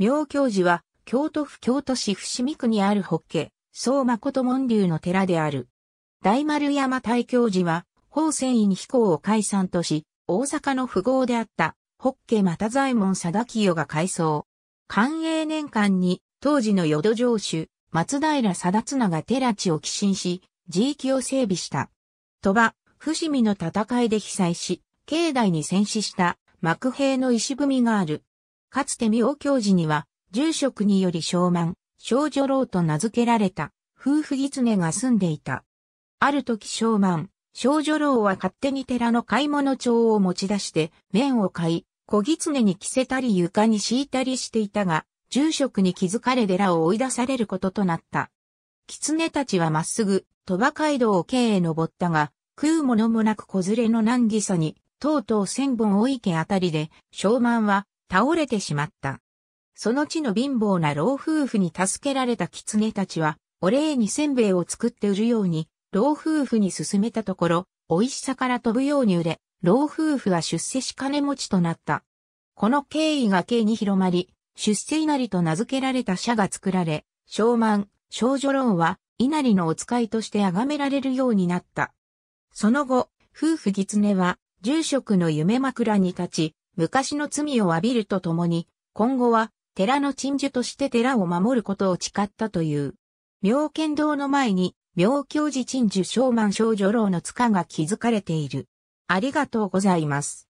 妙教寺は、京都府京都市伏見区にある法ケ、総誠門流の寺である。大丸山大教寺は、法泉院飛行を解散とし、大阪の富豪であった、法ケ又左衛門貞清が改装。寛永年間に、当時の淀城主、松平定綱が寺地を寄進し、地域を整備した。鳥羽、伏見の戦いで被災し、境内に戦死した幕兵の石踏みがある。かつて妙教寺には、住職により小満、少女郎と名付けられた、夫婦狐が住んでいた。ある時小満、少女郎は勝手に寺の買い物帳を持ち出して、面を買い、小狐に着せたり床に敷いたりしていたが、住職に気づかれ寺を追い出されることとなった。狐たちはまっすぐ、鳥羽街道を経へ登ったが、食うものもなく子連れの難儀さに、とうとう千本お池あたりで、昭満は倒れてしまった。その地の貧乏な老夫婦に助けられた狐たちは、お礼にせんべいを作って売るように、老夫婦に勧めたところ、美味しさから飛ぶように売れ、老夫婦は出世し金持ちとなった。この経緯が経に広まり、出世稲荷と名付けられた社が作られ、小満、少女論は、稲荷のお使いとして崇められるようになった。その後、夫婦狐は、住職の夢枕に立ち、昔の罪を詫びるとともに、今後は寺の鎮守として寺を守ることを誓ったという。妙見堂の前に、妙教寺鎮守正満少女郎の塚が築かれている。ありがとうございます。